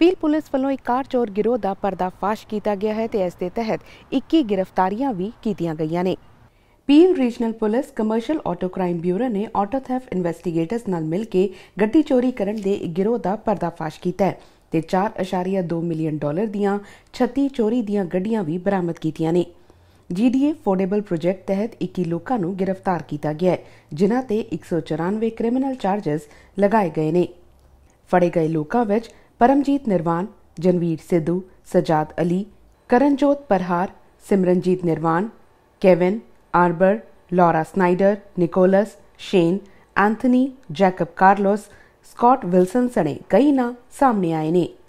peel police ਵੱਲੋਂ ਇੱਕ ਕਾਰ ਚੋਰ ਗਿਰੋਹ ਦਾ ਪਰਦਾਫਾਸ਼ ਕੀਤਾ ਗਿਆ ਹੈ ਤੇ ਇਸ ਦੇ ਤਹਿਤ 21 ਗ੍ਰਿਫਤਾਰੀਆਂ ਵੀ ਕੀਤੀਆਂ ਗਈਆਂ ਨੇ Peel regional police commercial auto crime bureau ਨੇ ਆਟੋ ਥੈਫ ਇਨਵੈਸਟੀਗੇਟਰਸ ਨਾਲ ਮਿਲ ਕੇ ਗੱਡੀ ਚੋਰੀ ਕਰਨ ਦੇ ਇੱਕ ਗਿਰੋਹ ਦਾ ਪਰਦਾਫਾਸ਼ ਕੀਤਾ ਹੈ ਤੇ 4.2 ਮਿਲੀਅਨ ਡਾਲਰ ਦੀਆਂ 36 ਚੋਰੀ ਦੀਆਂ ਗੱਡੀਆਂ ਵੀ ਬਰਾਮਦ ਕੀਤੀਆਂ ਨੇ ਜੀਡੀਏ ਫੋਰਡੇਬਲ ਪ੍ਰੋਜੈਕਟ ਤਹਿਤ 21 ਲੋਕਾਂ ਨੂੰ ਗ੍ਰਿਫਤਾਰ ਕੀਤਾ ਗਿਆ ਹੈ ਜਿਨ੍ਹਾਂ ਤੇ 194 ਕ੍ਰਿਮੀਨਲ ਚਾਰजेस ਲਗਾਏ ਗਏ ਨੇ ਫੜੇ ਗਏ ਲੋਕਾਂ ਵਿੱਚ परमजीत निर्वाण जनवीर Sidhu Sajjad Ali करणजोत Parhar Simranjit Nirvan Kevin Arbour Laura Snyder Nicholas Shane Anthony Jacob Carlos Scott Wilson सने कई नाम सामने आए ने